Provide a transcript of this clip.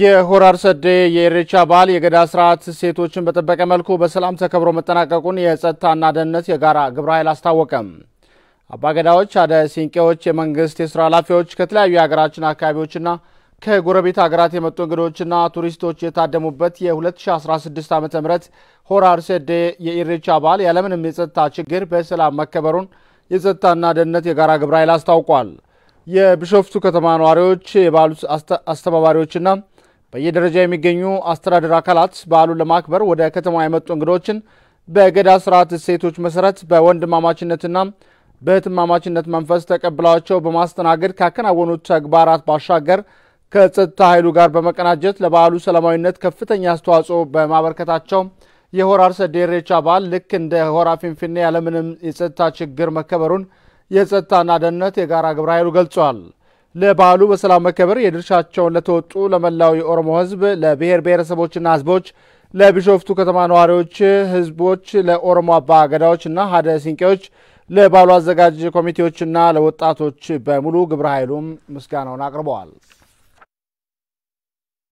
የሆራር ሰዴ የኢሬቻ በዓል የገዳ ስርዓት እሴቶችን በጠበቀ መልኩ በሰላም ተከብሮ መጠናቀቁን የጸጥታና ደህንነት የጋራ ግብረ ኃይል አስታወቀም። አባገዳዎች፣ አደ ሲንቄዎች፣ የመንግስት የስራ ኃላፊዎች፣ ከተለያዩ የሀገራችን አካባቢዎችና ከጎረቤት ሀገራት የመጡ እንግዶችና ቱሪስቶች የታደሙበት የ2016 ዓ ም ሆራር ሰዴ የኢሬቻ በዓል ያለምንም የጸጥታ ችግር በሰላም መከበሩን የጸጥታና ደህንነት የጋራ ግብረ ኃይል አስታውቋል። የቢሾፍቱ ከተማ ነዋሪዎች፣ የበዓሉ አስተባባሪዎችና በየደረጃ የሚገኙ አስተዳደር አካላት በዓሉን ለማክበር ወደ ከተማ የመጡ እንግዶችን በገዳ ስርዓት እሴቶች መሰረት በወንድማማችነትና በህትማማችነት መንፈስ ተቀብለዋቸው በማስተናገድ ካከናወኑት ተግባራት ባሻገር ከጸጥታ ኃይሉ ጋር በመቀናጀት ለበዓሉ ሰላማዊነት ከፍተኛ አስተዋጽኦ በማበርከታቸው የሆራ አርሰዴ ኢሬቻ በዓል ልክ እንደ ሆራ ፊንፊኔ ያለምንም የጸጥታ ችግር መከበሩን የጸጥታና ደህንነት የጋራ ግብረ ኃይሉ ገልጿል። ለበዓሉ በሰላም መከበር የድርሻቸውን ለተወጡ ለመላው የኦሮሞ ህዝብ ለብሔር ብሔረሰቦችና ህዝቦች ለቢሾፍቱ ከተማ ነዋሪዎች፣ ህዝቦች ለኦሮሞ አባ ገዳዎችና ሀደ ሲንቄዎች ለበዓሉ አዘጋጅ ኮሚቴዎችና ለወጣቶች በሙሉ ግብረ ኃይሉም ምስጋናውን አቅርበዋል።